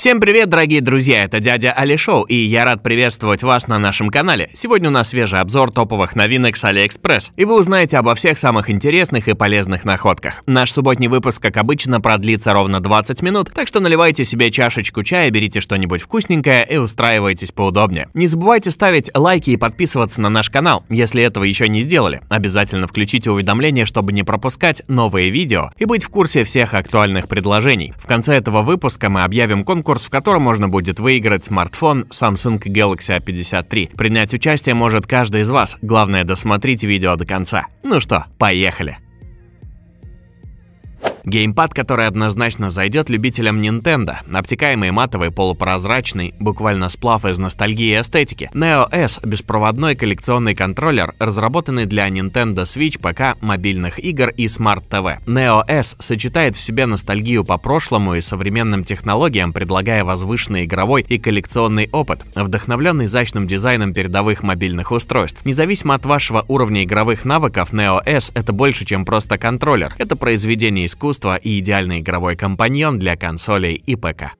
Всем привет, дорогие друзья, это дядя Али Шоу, и я рад приветствовать вас на нашем канале. Сегодня у нас свежий обзор топовых новинок с Алиэкспресс, и вы узнаете обо всех самых интересных и полезных находках. Наш субботний выпуск, как обычно, продлится ровно 20 минут, так что наливайте себе чашечку чая, берите что-нибудь вкусненькое и устраивайтесь поудобнее. Не забывайте ставить лайки и подписываться на наш канал, если этого еще не сделали. Обязательно включите уведомления, чтобы не пропускать новые видео и быть в курсе всех актуальных предложений. В конце этого выпуска мы объявим конкурс конкурс, в котором можно будет выиграть смартфон Samsung Galaxy A53. Принять участие может каждый из вас, главное досмотрите видео до конца. Ну что, поехали! Геймпад, который однозначно зайдет любителям Nintendo. Обтекаемый матовый, полупрозрачный, буквально сплав из ностальгии и эстетики. Neo S – беспроводной коллекционный контроллер, разработанный для Nintendo Switch, ПК, мобильных игр и Smart TV. Neo S сочетает в себе ностальгию по прошлому и современным технологиям, предлагая возвышенный игровой и коллекционный опыт, вдохновленный изящным дизайном передовых мобильных устройств. Независимо от вашего уровня игровых навыков, Neo S – это больше, чем просто контроллер. Это произведение искусства искусства и идеальный игровой компаньон для консолей и ПК.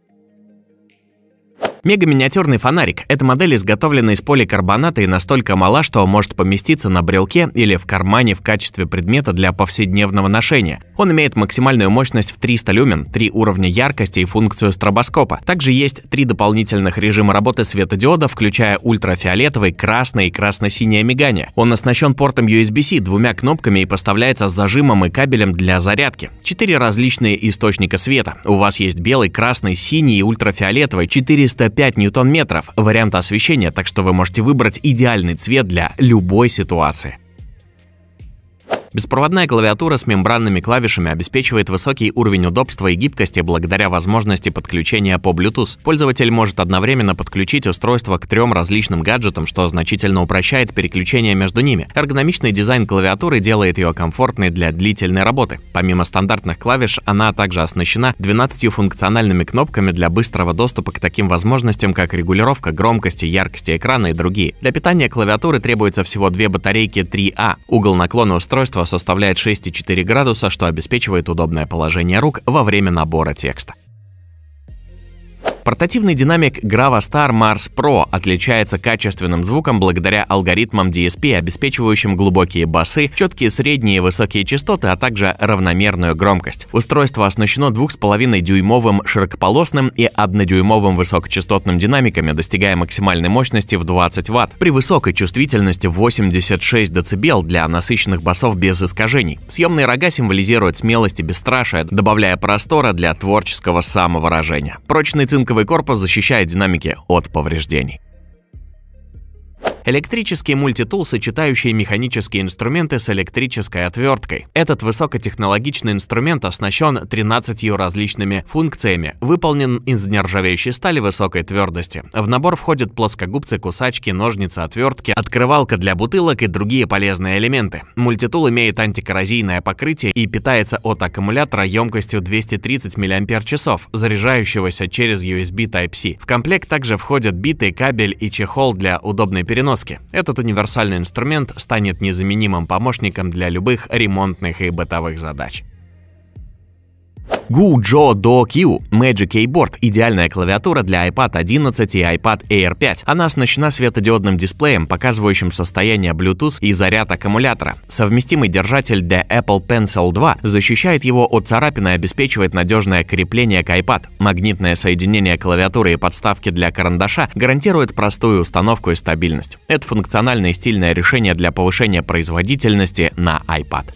Мега-миниатюрный фонарик – эта модель изготовлена из поликарбоната и настолько мала, что может поместиться на брелке или в кармане в качестве предмета для повседневного ношения. Он имеет максимальную мощность в 300 люмен, три уровня яркости и функцию стробоскопа. Также есть три дополнительных режима работы светодиода, включая ультрафиолетовый, красный и красно-синее мигание. Он оснащен портом USB-C, двумя кнопками и поставляется с зажимом и кабелем для зарядки. Четыре различные источника света. У вас есть белый, красный, синий и ультрафиолетовый. Четыре 305 ньютон-метров варианта освещения, так что вы можете выбрать идеальный цвет для любой ситуации. Беспроводная клавиатура с мембранными клавишами обеспечивает высокий уровень удобства и гибкости благодаря возможности подключения по Bluetooth. Пользователь может одновременно подключить устройство к трем различным гаджетам, что значительно упрощает переключение между ними. Эргономичный дизайн клавиатуры делает ее комфортной для длительной работы. Помимо стандартных клавиш, она также оснащена 12 функциональными кнопками для быстрого доступа к таким возможностям, как регулировка громкости, яркости экрана и другие. Для питания клавиатуры требуется всего две батарейки 3А. Угол наклона устройства составляет 6,4 градуса, что обеспечивает удобное положение рук во время набора текста. Портативный динамик Gravastar Mars Pro отличается качественным звуком благодаря алгоритмам DSP, обеспечивающим глубокие басы, четкие средние и высокие частоты, а также равномерную громкость. Устройство оснащено 2,5-дюймовым широкополосным и 1-дюймовым высокочастотным динамиками, достигая максимальной мощности в 20 Вт. При высокой чувствительности 86 дБ для насыщенных басов без искажений. Съемные рога символизируют смелость и бесстрашие, добавляя простора для творческого самовыражения. Прочный цинк Пластиковый корпус защищает динамики от повреждений. Электрический мультитул, сочетающий механические инструменты с электрической отверткой. Этот высокотехнологичный инструмент оснащен 13 различными функциями, выполнен из нержавеющей стали высокой твердости. В набор входят плоскогубцы, кусачки, ножницы, отвертки, открывалка для бутылок и другие полезные элементы. Мультитул имеет антикоррозийное покрытие и питается от аккумулятора емкостью 230 мАч, заряжающегося через USB Type-C. В комплект также входят биты, кабель и чехол для удобной переноски краски. Этот универсальный инструмент станет незаменимым помощником для любых ремонтных и бытовых задач. Gujo Do Q Magic Keyboard – идеальная клавиатура для iPad 11 и iPad Air 5. Она оснащена светодиодным дисплеем, показывающим состояние Bluetooth и заряд аккумулятора. Совместимый держатель для Apple Pencil 2 защищает его от царапин и обеспечивает надежное крепление к iPad. Магнитное соединение клавиатуры и подставки для карандаша гарантирует простую установку и стабильность. Это функциональное и стильное решение для повышения производительности на iPad.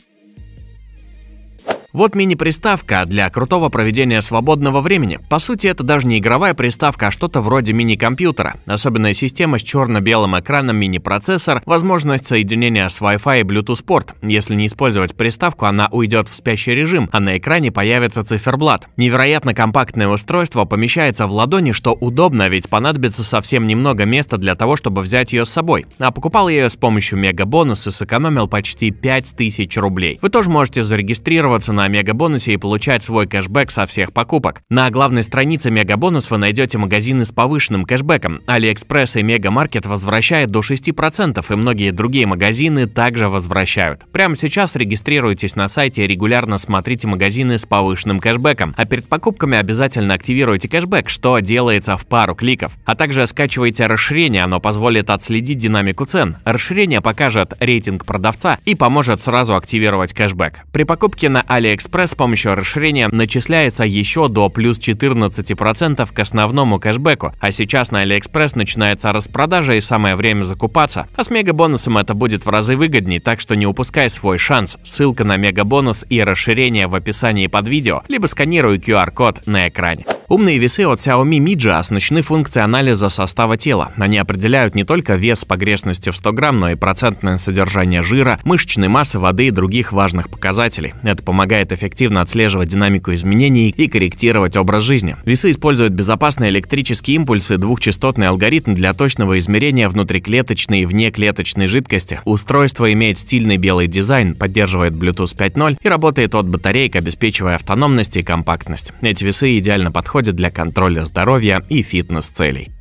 Вот мини-приставка для крутого проведения свободного времени. По сути, это даже не игровая приставка, а что-то вроде мини-компьютера. Особенная система с черно-белым экраном, мини-процессор, возможность соединения с Wi-Fi и Bluetooth порт. Если не использовать приставку, она уйдет в спящий режим, а на экране появится циферблат. Невероятно компактное устройство помещается в ладони, что удобно, ведь понадобится совсем немного места для того, чтобы взять ее с собой. А покупал я ее с помощью мега-бонуса, сэкономил почти 5000 рублей. Вы тоже можете зарегистрироваться на на Мегабонусе и получать свой кэшбэк со всех покупок. На главной странице Мегабонус вы найдете магазины с повышенным кэшбэком. Алиэкспресс и Мегамаркет возвращает до 6% и многие другие магазины также возвращают. Прямо сейчас регистрируйтесь на сайте и регулярно смотрите магазины с повышенным кэшбэком, а перед покупками обязательно активируйте кэшбэк, что делается в пару кликов. А также скачивайте расширение, оно позволит отследить динамику цен. Расширение покажет рейтинг продавца и поможет сразу активировать кэшбэк. При покупке на Алиэкспресс AliExpress с помощью расширения начисляется еще до плюс 14% к основному кэшбэку, а сейчас на AliExpress начинается распродажа и самое время закупаться. А с мегабонусом это будет в разы выгоднее, так что не упускай свой шанс. Ссылка на мегабонус и расширение в описании под видео, либо сканируй QR-код на экране. Умные весы от Xiaomi Mija оснащены функцией анализа состава тела. Они определяют не только вес погрешности в 100 грамм, но и процентное содержание жира, мышечной массы, воды и других важных показателей. Это помогает позволяет эффективно отслеживать динамику изменений и корректировать образ жизни. Весы используют безопасные электрические импульсы, двухчастотный алгоритм для точного измерения внутриклеточной и внеклеточной жидкости. Устройство имеет стильный белый дизайн, поддерживает Bluetooth 5.0 и работает от батареек, обеспечивая автономность и компактность. Эти весы идеально подходят для контроля здоровья и фитнес-целей.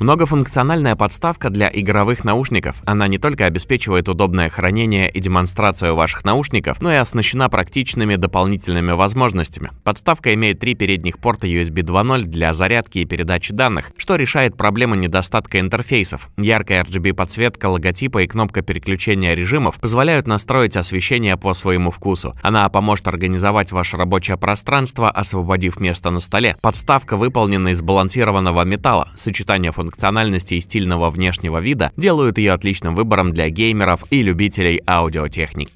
Многофункциональная подставка для игровых наушников. Она не только обеспечивает удобное хранение и демонстрацию ваших наушников, но и оснащена практичными дополнительными возможностями. Подставка имеет три передних порта USB 2.0 для зарядки и передачи данных, что решает проблему недостатка интерфейсов. Яркая RGB-подсветка логотипа и кнопка переключения режимов позволяют настроить освещение по своему вкусу. Она поможет организовать ваше рабочее пространство, освободив место на столе. Подставка выполнена из балансированного металла. Сочетание функций функциональности и стильного внешнего вида делают ее отличным выбором для геймеров и любителей аудиотехники.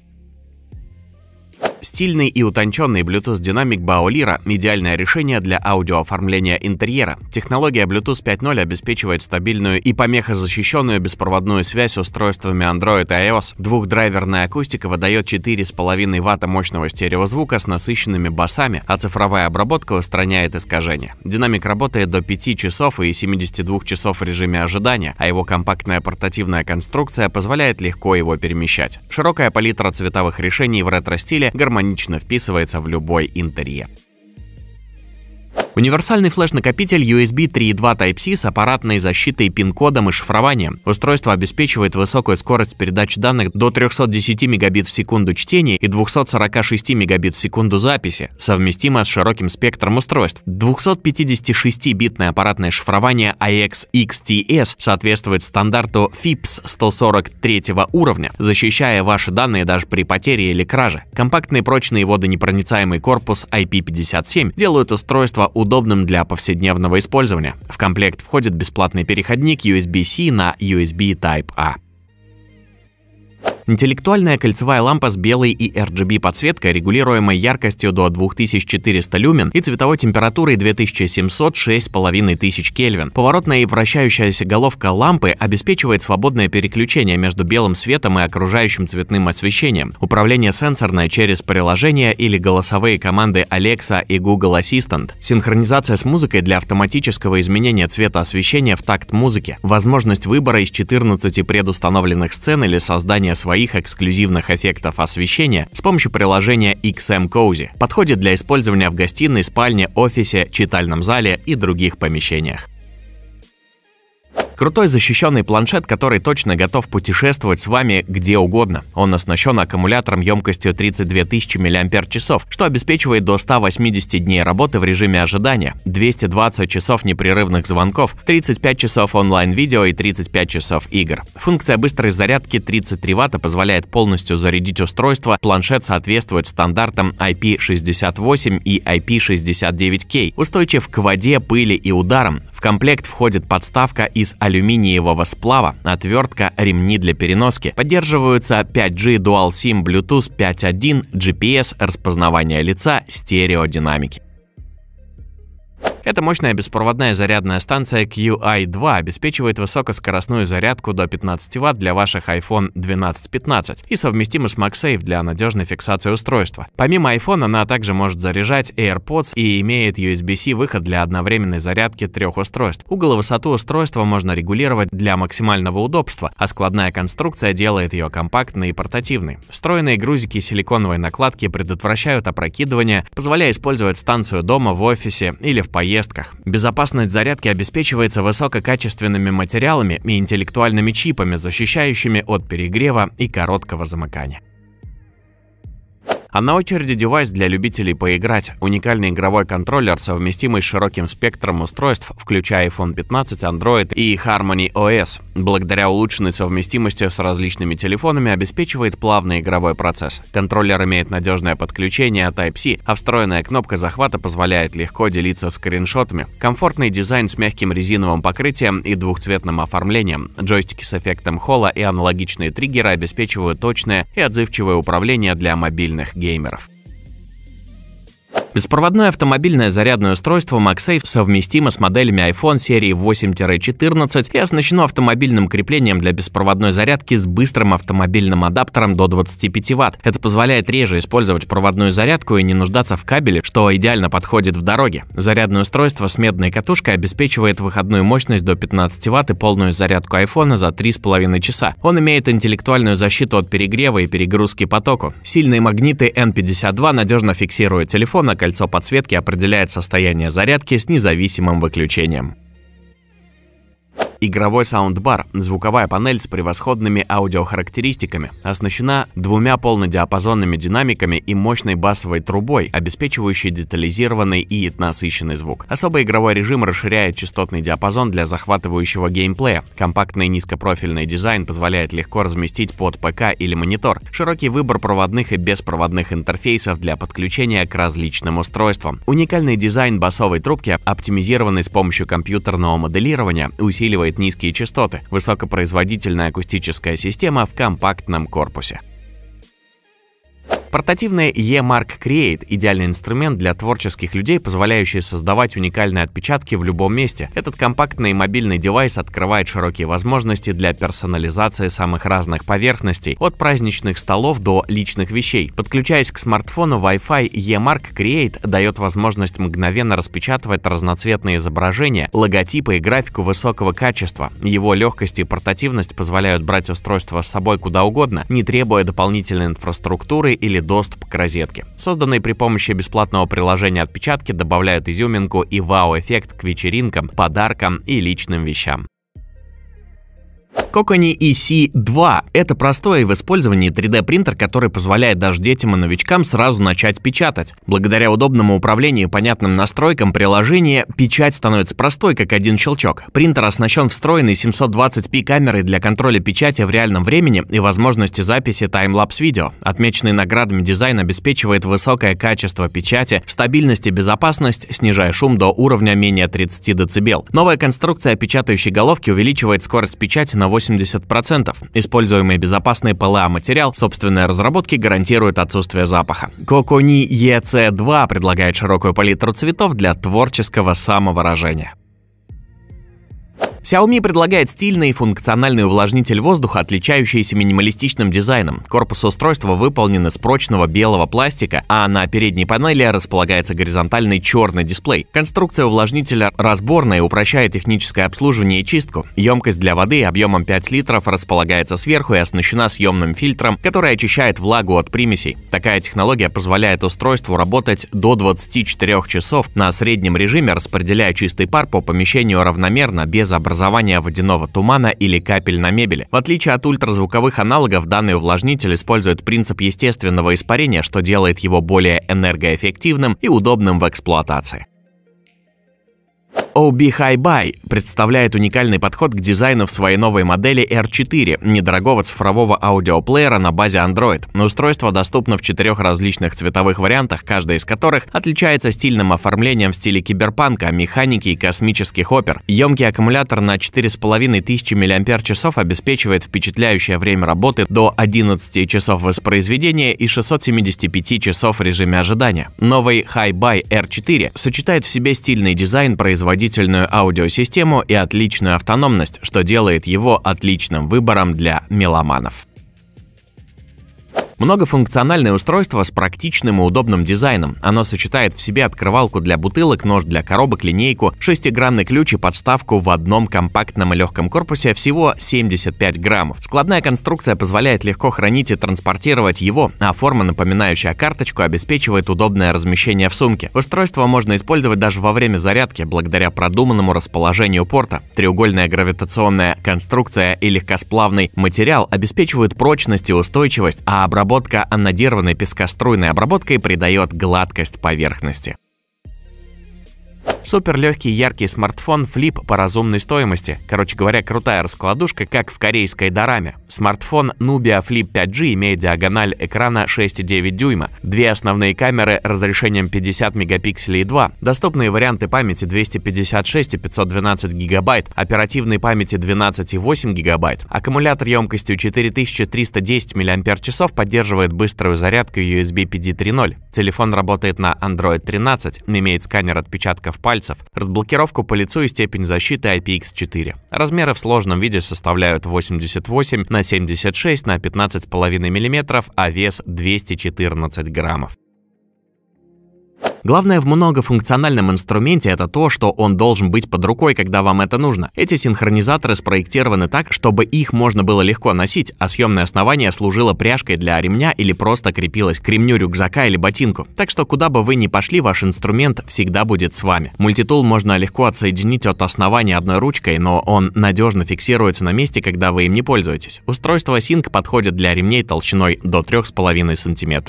Стильный и утонченный Bluetooth-динамик Баолира – идеальное решение для аудиооформления интерьера. Технология Bluetooth 5.0 обеспечивает стабильную и помехозащищенную беспроводную связь с устройствами Android и iOS. Двухдрайверная акустика выдает 4,5 ватта мощного стереозвука с насыщенными басами, а цифровая обработка устраняет искажения. Динамик работает до 5 часов и 72 часов в режиме ожидания, а его компактная портативная конструкция позволяет легко его перемещать. Широкая палитра цветовых решений в ретро-стиле гармонирует гармонично вписывается в любой интерьер. Универсальный флеш-накопитель USB 3.2 Type-C с аппаратной защитой пин-кодом и шифрованием. Устройство обеспечивает высокую скорость передачи данных до 310 мегабит в секунду чтения и 246 мегабит в секунду записи, совместимо с широким спектром устройств. 256-битное аппаратное шифрование IX-XTS соответствует стандарту FIPS 143 уровня, защищая ваши данные даже при потере или краже. Компактный прочный водонепроницаемый корпус IP57 делают устройство удобным удобным для повседневного использования. В комплект входит бесплатный переходник USB-C на USB Type-A. Интеллектуальная кольцевая лампа с белой и RGB подсветкой, регулируемой яркостью до 2400 люмен и цветовой температурой 2700-6500 Кельвин. Поворотная и вращающаяся головка лампы обеспечивает свободное переключение между белым светом и окружающим цветным освещением. Управление сенсорное через приложение или голосовые команды Alexa и Google Assistant. Синхронизация с музыкой для автоматического изменения цвета освещения в такт музыки. Возможность выбора из 14 предустановленных сцен или создания своей своих эксклюзивных эффектов освещения с помощью приложения XM Cozy. Подходит для использования в гостиной, спальне, офисе, читальном зале и других помещениях. Крутой защищенный планшет, который точно готов путешествовать с вами где угодно. Он оснащен аккумулятором емкостью 32 тысячи мАч, что обеспечивает до 180 дней работы в режиме ожидания, 220 часов непрерывных звонков, 35 часов онлайн-видео и 35 часов игр. Функция быстрой зарядки 33 Вт позволяет полностью зарядить устройство. Планшет соответствует стандартам IP68 и IP69K, устойчив к воде, пыли и ударам, в комплект входит подставка из алюминиевого сплава, отвертка, ремни для переноски. Поддерживаются 5G Dual SIM Bluetooth 5.1, GPS, распознавание лица, стереодинамики. Эта мощная беспроводная зарядная станция QI2 обеспечивает высокоскоростную зарядку до 15 Вт для ваших iPhone 12-15 и совместима с MagSafe для надежной фиксации устройства. Помимо iPhone она также может заряжать AirPods и имеет USB-C выход для одновременной зарядки трех устройств. Угол и высоту устройства можно регулировать для максимального удобства, а складная конструкция делает ее компактной и портативной. Встроенные грузики силиконовой накладки предотвращают опрокидывание, позволяя использовать станцию дома, в офисе или в поездке поездках. Безопасность зарядки обеспечивается высококачественными материалами и интеллектуальными чипами, защищающими от перегрева и короткого замыкания. А на очереди девайс для любителей поиграть, уникальный игровой контроллер, совместимый с широким спектром устройств, включая iPhone 15, Android и Harmony OS. Благодаря улучшенной совместимости с различными телефонами обеспечивает плавный игровой процесс. Контроллер имеет надежное подключение Type-C, а встроенная кнопка захвата позволяет легко делиться скриншотами. Комфортный дизайн с мягким резиновым покрытием и двухцветным оформлением. Джойстики с эффектом холла и аналогичные триггеры обеспечивают точное и отзывчивое управление для мобильных геймеров. Беспроводное автомобильное зарядное устройство MagSafe совместимо с моделями iPhone серии 8-14 и оснащено автомобильным креплением для беспроводной зарядки с быстрым автомобильным адаптером до 25 Вт. Это позволяет реже использовать проводную зарядку и не нуждаться в кабеле, что идеально подходит в дороге. Зарядное устройство с медной катушкой обеспечивает выходную мощность до 15 Вт и полную зарядку iPhone за 3,5 часа. Он имеет интеллектуальную защиту от перегрева и перегрузки потоку. Сильные магниты N52 надежно фиксируют телефон на кольцо подсветки определяет состояние зарядки с независимым выключением. Игровой саундбар, звуковая панель с превосходными аудиохарактеристиками, оснащена двумя полнодиапазонными динамиками и мощной басовой трубой, обеспечивающей детализированный и насыщенный звук. Особый игровой режим расширяет частотный диапазон для захватывающего геймплея. Компактный низкопрофильный дизайн позволяет легко разместить под ПК или монитор. Широкий выбор проводных и беспроводных интерфейсов для подключения к различным устройствам. Уникальный дизайн басовой трубки, оптимизированный с помощью компьютерного моделирования, усиливает усиливает низкие частоты, высокопроизводительная акустическая система в компактном корпусе. Портативная E-Mark Create – идеальный инструмент для творческих людей, позволяющий создавать уникальные отпечатки в любом месте. Этот компактный мобильный девайс открывает широкие возможности для персонализации самых разных поверхностей, от праздничных столов до личных вещей. Подключаясь к смартфону, Wi-Fi E-Mark Create дает возможность мгновенно распечатывать разноцветные изображения, логотипы и графику высокого качества. Его легкость и портативность позволяют брать устройство с собой куда угодно, не требуя дополнительной инфраструктуры или получили доступ к розетке. Созданные при помощи бесплатного приложения отпечатки добавляют изюминку и вау-эффект к вечеринкам, подаркам и личным вещам. Кокони EC2 — это простой в использовании 3D-принтер, который позволяет даже детям и новичкам сразу начать печатать. Благодаря удобному управлению и понятным настройкам приложения, печать становится простой, как один щелчок. Принтер оснащен встроенной 720p камерой для контроля печати в реальном времени и возможности записи таймлапс-видео. Отмеченный наградами дизайн обеспечивает высокое качество печати, стабильность и безопасность, снижая шум до уровня менее 30 дБ. Новая конструкция печатающей головки увеличивает скорость печати на 80%. Используемый безопасный ПЛА-материал собственной разработки гарантирует отсутствие запаха. Кокони EC2 предлагает широкую палитру цветов для творческого самовыражения. Xiaomi предлагает стильный и функциональный увлажнитель воздуха, отличающийся минималистичным дизайном. Корпус устройства выполнен из прочного белого пластика, а на передней панели располагается горизонтальный черный дисплей. Конструкция увлажнителя разборная, упрощает техническое обслуживание и чистку. Емкость для воды объемом 5 литров располагается сверху и оснащена съемным фильтром, который очищает влагу от примесей. Такая технология позволяет устройству работать до 24 часов на среднем режиме, распределяя чистый пар по помещению равномерно, без за образование водяного тумана или капель на мебели. В отличие от ультразвуковых аналогов, данный увлажнитель использует принцип естественного испарения, что делает его более энергоэффективным и удобным в эксплуатации. OB hi Buy представляет уникальный подход к дизайну в своей новой модели R4, недорогого цифрового аудиоплеера на базе Android. Устройство доступно в четырех различных цветовых вариантах, каждый из которых отличается стильным оформлением в стиле киберпанка, механики и космических опер. Емкий аккумулятор на 4500 мАч обеспечивает впечатляющее время работы до 11 часов воспроизведения и 675 часов в режиме ожидания. Новый hi Buy R4 сочетает в себе стильный дизайн производителя производительную аудиосистему и отличную автономность, что делает его отличным выбором для меломанов. Многофункциональное устройство с практичным и удобным дизайном. Оно сочетает в себе открывалку для бутылок, нож для коробок, линейку, шестигранный ключ и подставку в одном компактном и легком корпусе всего 75 граммов. Складная конструкция позволяет легко хранить и транспортировать его, а форма, напоминающая карточку, обеспечивает удобное размещение в сумке. Устройство можно использовать даже во время зарядки, благодаря продуманному расположению порта. Треугольная гравитационная конструкция и легкосплавный материал обеспечивают прочность и устойчивость, а обработка обработка анодированной пескоструйной обработкой придает гладкость поверхности. Суперлегкий яркий смартфон Flip по разумной стоимости. Короче говоря, крутая раскладушка, как в корейской дораме. Смартфон Nubia Flip 5G имеет диагональ экрана 6,9 дюйма, две основные камеры разрешением 50 мегапикселей и 2, доступные варианты памяти 256 и 512 гигабайт, оперативной памяти 12,8 гигабайт, аккумулятор емкостью 4310 мАч поддерживает быструю зарядку USB PD 3.0, телефон работает на Android 13, имеет сканер отпечатка отпечатков пальцев, разблокировку по лицу и степень защиты IPX4. Размеры в сложном виде составляют 88 на 76 на 15,5 мм, а вес 214 граммов. Главное в многофункциональном инструменте это то, что он должен быть под рукой, когда вам это нужно. Эти синхронизаторы спроектированы так, чтобы их можно было легко носить, а съемное основание служило пряжкой для ремня или просто крепилось к ремню рюкзака или ботинку. Так что куда бы вы ни пошли, ваш инструмент всегда будет с вами. Мультитул можно легко отсоединить от основания одной ручкой, но он надежно фиксируется на месте, когда вы им не пользуетесь. Устройство Sync подходит для ремней толщиной до 3,5 см.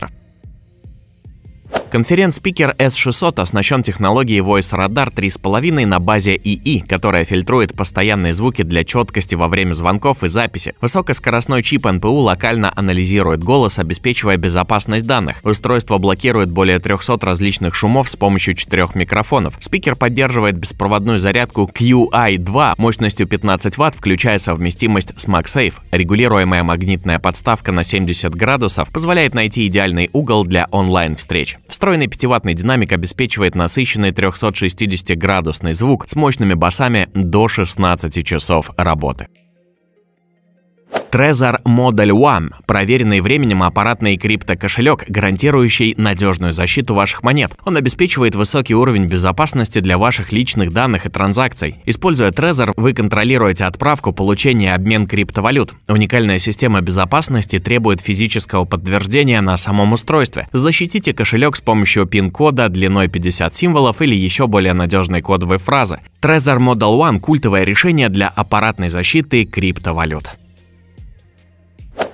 Конференц-спикер S600 оснащен технологией Voice Radar 3.5 на базе ИИ, которая фильтрует постоянные звуки для четкости во время звонков и записи. Высокоскоростной чип НПУ локально анализирует голос, обеспечивая безопасность данных. Устройство блокирует более 300 различных шумов с помощью четырех микрофонов. Спикер поддерживает беспроводную зарядку QI2 мощностью 15 Вт, включая совместимость с MagSafe. Регулируемая магнитная подставка на 70 градусов позволяет найти идеальный угол для онлайн-встреч. Встроенный пятиватный динамик обеспечивает насыщенный 360-градусный звук с мощными басами до 16 часов работы. Trezor Model One – проверенный временем аппаратный крипто кошелек, гарантирующий надежную защиту ваших монет. Он обеспечивает высокий уровень безопасности для ваших личных данных и транзакций. Используя Trezor, вы контролируете отправку, получение и обмен криптовалют. Уникальная система безопасности требует физического подтверждения на самом устройстве. Защитите кошелек с помощью пин-кода длиной 50 символов или еще более надежной кодовой фразы. Trezor Model One – культовое решение для аппаратной защиты криптовалют.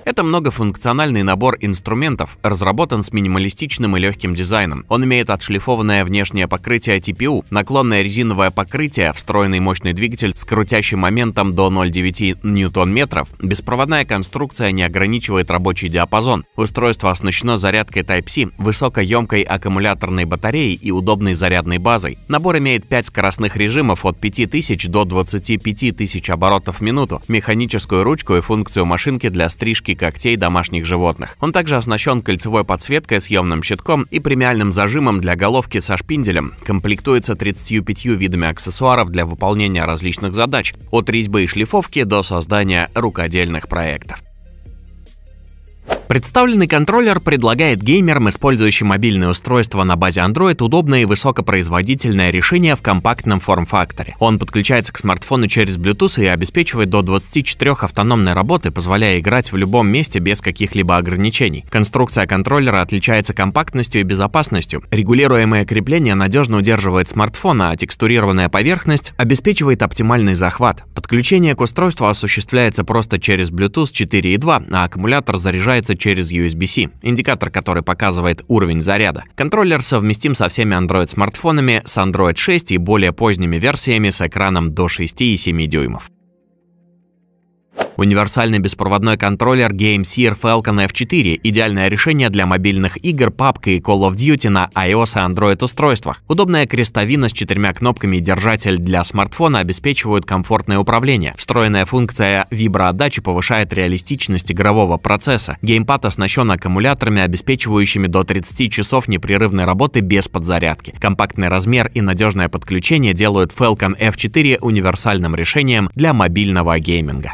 Это многофункциональный набор инструментов, разработан с минималистичным и легким дизайном. Он имеет отшлифованное внешнее покрытие TPU, наклонное резиновое покрытие, встроенный мощный двигатель с крутящим моментом до 0,9 ньютон-метров. Беспроводная конструкция не ограничивает рабочий диапазон. Устройство оснащено зарядкой Type-C, высокоемкой аккумуляторной батареей и удобной зарядной базой. Набор имеет 5 скоростных режимов от 5000 до 25 тысяч оборотов в минуту, механическую ручку и функцию машинки для стрижки когтей домашних животных. Он также оснащен кольцевой подсветкой, съемным щитком и премиальным зажимом для головки со шпинделем. Комплектуется 35 видами аксессуаров для выполнения различных задач, от резьбы и шлифовки до создания рукодельных проектов. Представленный контроллер предлагает геймерам, использующим мобильное устройство на базе Android, удобное и высокопроизводительное решение в компактном форм-факторе. Он подключается к смартфону через Bluetooth и обеспечивает до 24 автономной работы, позволяя играть в любом месте без каких-либо ограничений. Конструкция контроллера отличается компактностью и безопасностью. Регулируемое крепление надежно удерживает смартфон, а текстурированная поверхность обеспечивает оптимальный захват. Подключение к устройству осуществляется просто через Bluetooth 4.2, а аккумулятор заряжается через USB-C, индикатор, который показывает уровень заряда. Контроллер совместим со всеми Android-смартфонами с Android 6 и более поздними версиями с экраном до 6,7 дюймов. Универсальный беспроводной контроллер GameSir Falcon F4 – идеальное решение для мобильных игр, папка и Call of Duty на iOS и Android устройствах. Удобная крестовина с четырьмя кнопками и держатель для смартфона обеспечивают комфортное управление. Встроенная функция виброотдачи повышает реалистичность игрового процесса. Геймпад оснащен аккумуляторами, обеспечивающими до 30 часов непрерывной работы без подзарядки. Компактный размер и надежное подключение делают Falcon F4 универсальным решением для мобильного гейминга.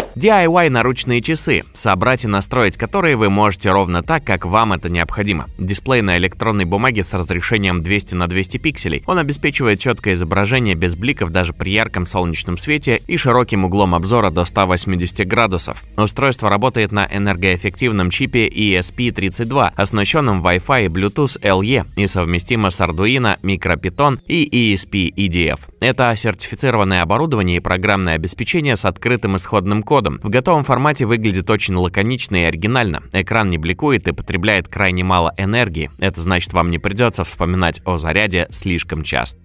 DIY наручные часы, собрать и настроить которые вы можете ровно так, как вам это необходимо. Дисплей на электронной бумаге с разрешением 200 на 200 пикселей. Он обеспечивает четкое изображение без бликов даже при ярком солнечном свете и широким углом обзора до 180 градусов. Устройство работает на энергоэффективном чипе ESP32, оснащенном Wi-Fi и Bluetooth LE и совместимо с Arduino, MicroPython и ESP EDF. Это сертифицированное оборудование и программное обеспечение с открытым исходным кодом кодом. В готовом формате выглядит очень лаконично и оригинально. Экран не бликует и потребляет крайне мало энергии. Это значит, вам не придется вспоминать о заряде слишком часто.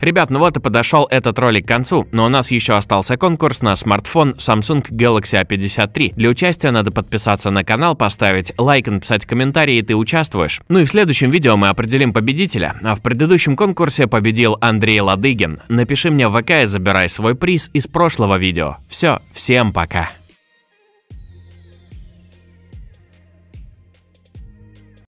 Ребят, ну вот и подошел этот ролик к концу, но у нас еще остался конкурс на смартфон Samsung Galaxy A53. Для участия надо подписаться на канал, поставить лайк, написать комментарий, и ты участвуешь. Ну и в следующем видео мы определим победителя, а в предыдущем конкурсе победил Андрей Ладыгин. Напиши мне в ВК и забирай свой приз из прошлого видео. Все, всем пока.